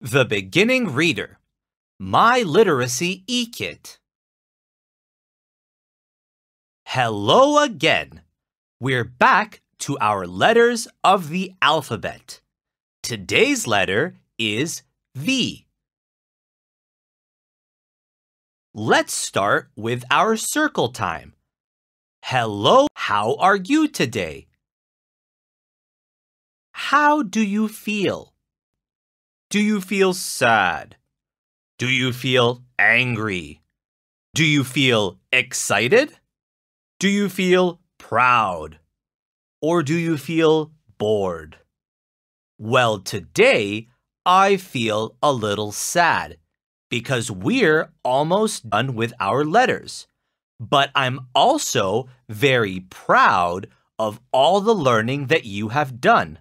The Beginning Reader My Literacy E-Kit Hello again! We're back to our letters of the alphabet. Today's letter is V. Let's start with our circle time. Hello, how are you today? How do you feel? Do you feel sad? Do you feel angry? Do you feel excited? Do you feel proud? Or do you feel bored? Well, today I feel a little sad because we're almost done with our letters. But I'm also very proud of all the learning that you have done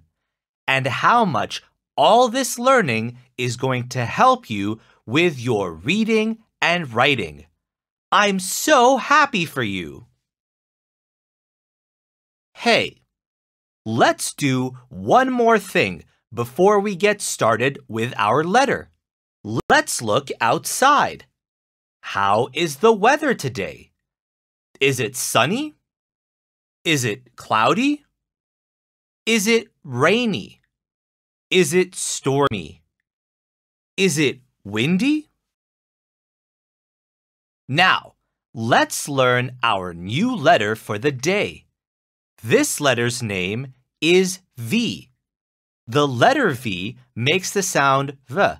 and how much all this learning is going to help you with your reading and writing. I'm so happy for you. Hey, let's do one more thing before we get started with our letter. Let's look outside. How is the weather today? Is it sunny? Is it cloudy? Is it rainy? Is it stormy? Is it windy? Now, let's learn our new letter for the day. This letter's name is V. The letter V makes the sound V.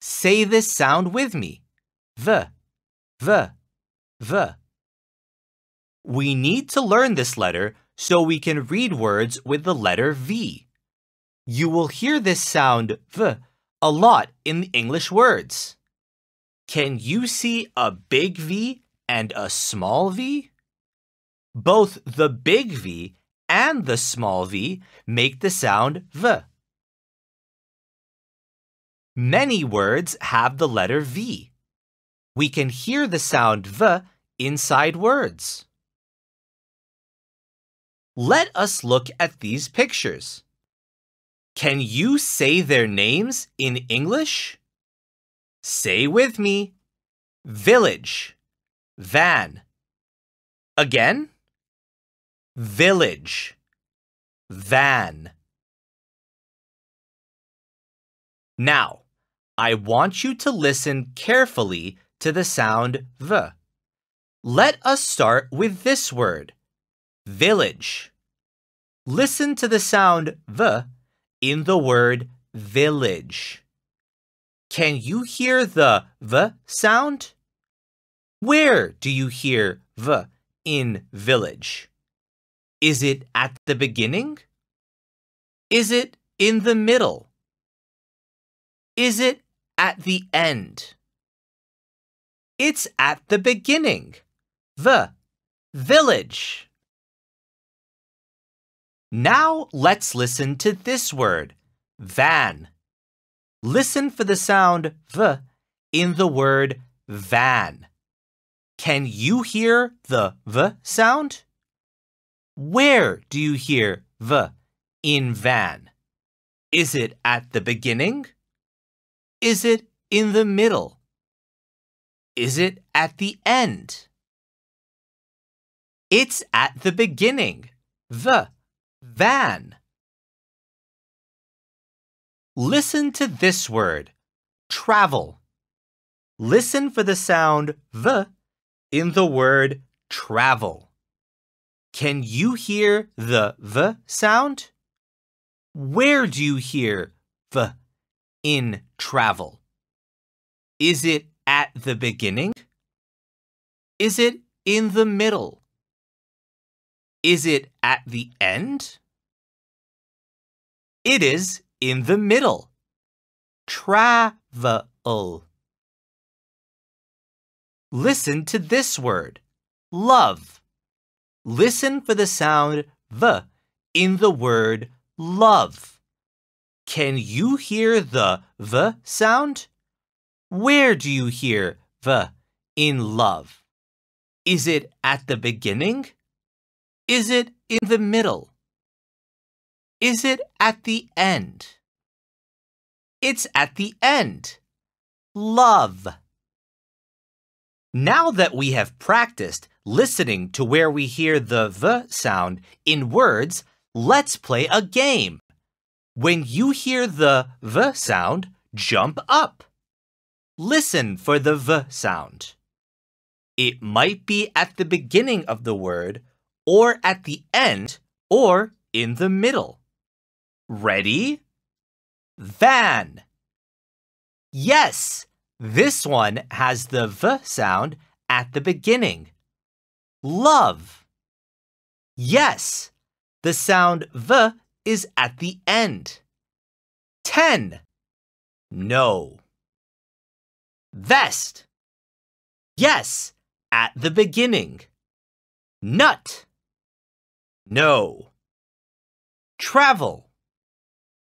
Say this sound with me. V, V, V. We need to learn this letter so we can read words with the letter V. You will hear this sound v a lot in English words. Can you see a big V and a small v? Both the big V and the small v make the sound v. Many words have the letter v. We can hear the sound v inside words. Let us look at these pictures. Can you say their names in English? Say with me. Village. Van. Again? Village. Van. Now, I want you to listen carefully to the sound V. Let us start with this word, village. Listen to the sound V in the word village. Can you hear the v sound? Where do you hear v in village? Is it at the beginning? Is it in the middle? Is it at the end? It's at the beginning. The village. Now let's listen to this word, van. Listen for the sound v in the word van. Can you hear the v sound? Where do you hear v in van? Is it at the beginning? Is it in the middle? Is it at the end? It's at the beginning, the Van. Listen to this word, travel. Listen for the sound v in the word travel. Can you hear the v sound? Where do you hear v in travel? Is it at the beginning? Is it in the middle? Is it at the end? It is in the middle. Travel. Listen to this word, love. Listen for the sound the in the word love. Can you hear the the sound? Where do you hear the in love? Is it at the beginning? Is it in the middle? Is it at the end? It's at the end. Love. Now that we have practiced listening to where we hear the V sound in words, let's play a game. When you hear the V sound, jump up. Listen for the V sound. It might be at the beginning of the word or at the end, or in the middle. Ready? Van. Yes, this one has the V sound at the beginning. Love. Yes, the sound V is at the end. Ten. No. Vest. Yes, at the beginning. Nut. No. Travel.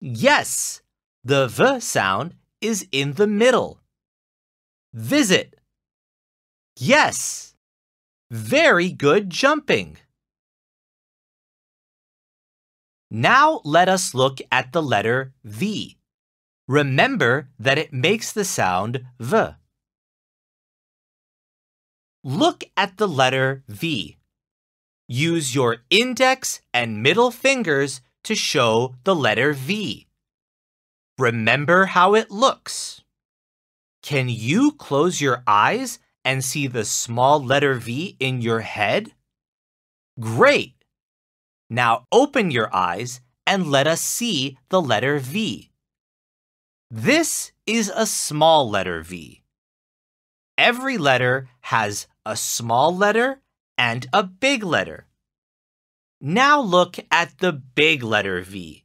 Yes, the V sound is in the middle. Visit. Yes. Very good jumping. Now let us look at the letter V. Remember that it makes the sound V. Look at the letter V. Use your index and middle fingers to show the letter V. Remember how it looks. Can you close your eyes and see the small letter V in your head? Great! Now open your eyes and let us see the letter V. This is a small letter V. Every letter has a small letter and a big letter. Now look at the big letter V.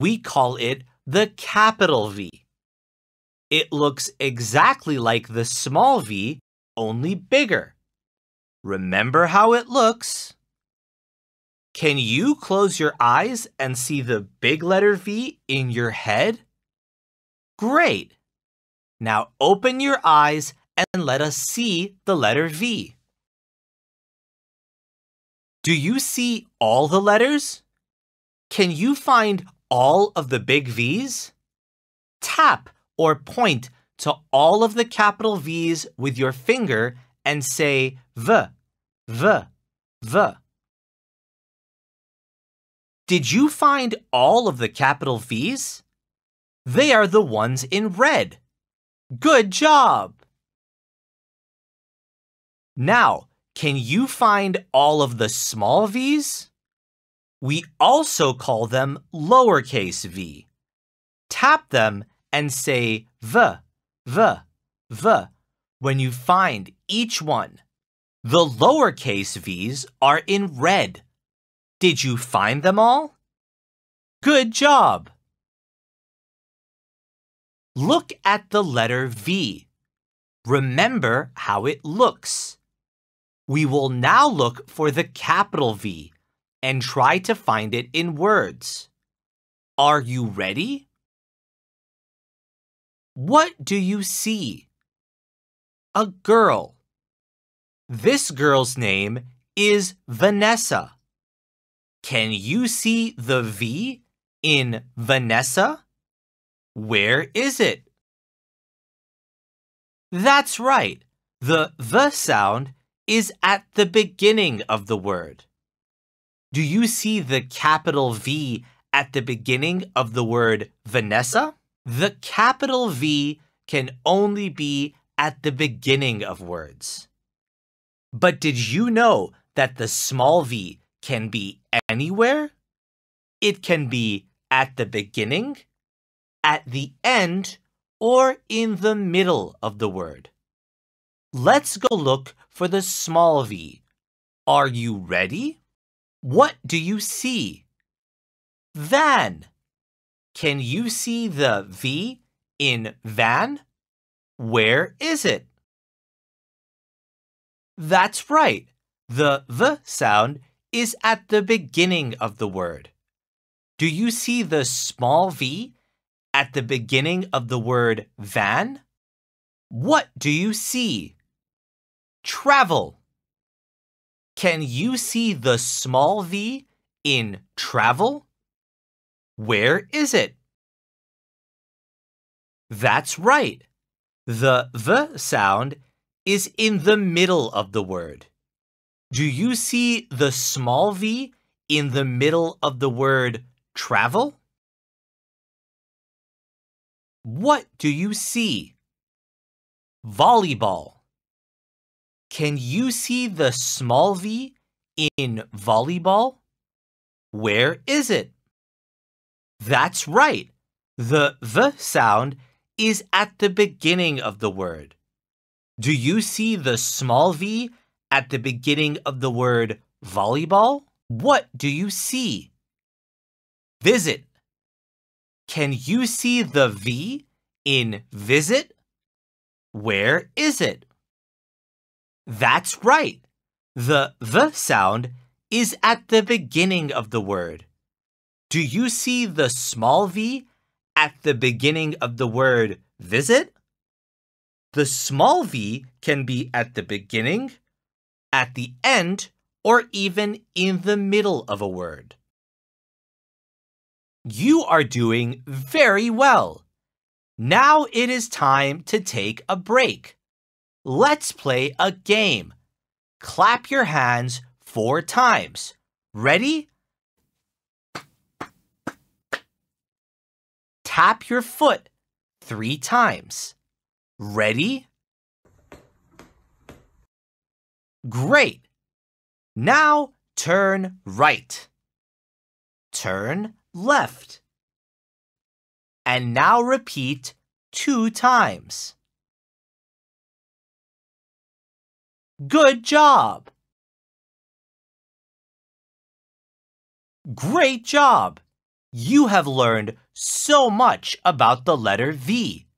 We call it the capital V. It looks exactly like the small v, only bigger. Remember how it looks? Can you close your eyes and see the big letter V in your head? Great! Now open your eyes and let us see the letter V. Do you see all the letters? Can you find all of the big V's? Tap or point to all of the capital V's with your finger and say V, V, V. Did you find all of the capital V's? They are the ones in red. Good job! Now, can you find all of the small v's? We also call them lowercase v. Tap them and say v, v, v when you find each one. The lowercase v's are in red. Did you find them all? Good job! Look at the letter V. Remember how it looks. We will now look for the capital V and try to find it in words. Are you ready? What do you see? A girl. This girl's name is Vanessa. Can you see the V in Vanessa? Where is it? That's right. The V sound is at the beginning of the word. Do you see the capital V at the beginning of the word Vanessa? The capital V can only be at the beginning of words. But did you know that the small v can be anywhere? It can be at the beginning, at the end, or in the middle of the word. Let's go look for the small v. Are you ready? What do you see? Van. Can you see the V in van? Where is it? That's right. The V sound is at the beginning of the word. Do you see the small v at the beginning of the word van? What do you see? travel. Can you see the small v in travel? Where is it? That's right. The v sound is in the middle of the word. Do you see the small v in the middle of the word travel? What do you see? Volleyball. Can you see the small v in volleyball? Where is it? That's right. The v sound is at the beginning of the word. Do you see the small v at the beginning of the word volleyball? What do you see? Visit. Can you see the v in visit? Where is it? That's right. The the sound is at the beginning of the word. Do you see the small v at the beginning of the word visit? The small v can be at the beginning, at the end, or even in the middle of a word. You are doing very well. Now it is time to take a break. Let's play a game. Clap your hands four times. Ready? Tap your foot three times. Ready? Great. Now turn right. Turn left. And now repeat two times. Good job! Great job! You have learned so much about the letter V.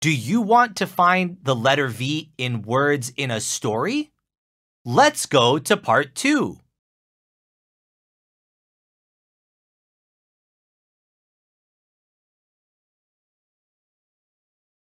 Do you want to find the letter V in words in a story? Let's go to part two.